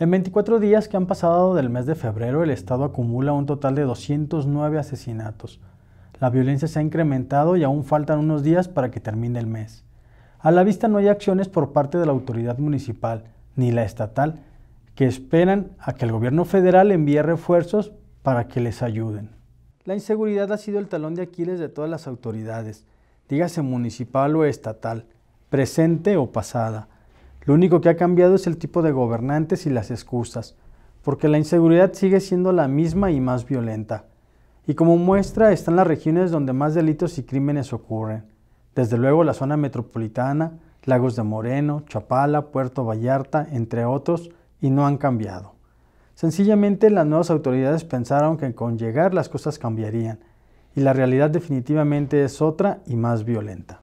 En 24 días que han pasado del mes de febrero, el Estado acumula un total de 209 asesinatos. La violencia se ha incrementado y aún faltan unos días para que termine el mes. A la vista no hay acciones por parte de la autoridad municipal ni la estatal que esperan a que el gobierno federal envíe refuerzos para que les ayuden. La inseguridad ha sido el talón de Aquiles de todas las autoridades, dígase municipal o estatal, presente o pasada. Lo único que ha cambiado es el tipo de gobernantes y las excusas, porque la inseguridad sigue siendo la misma y más violenta. Y como muestra están las regiones donde más delitos y crímenes ocurren. Desde luego la zona metropolitana, Lagos de Moreno, Chapala, Puerto Vallarta, entre otros, y no han cambiado. Sencillamente las nuevas autoridades pensaron que con llegar las cosas cambiarían, y la realidad definitivamente es otra y más violenta.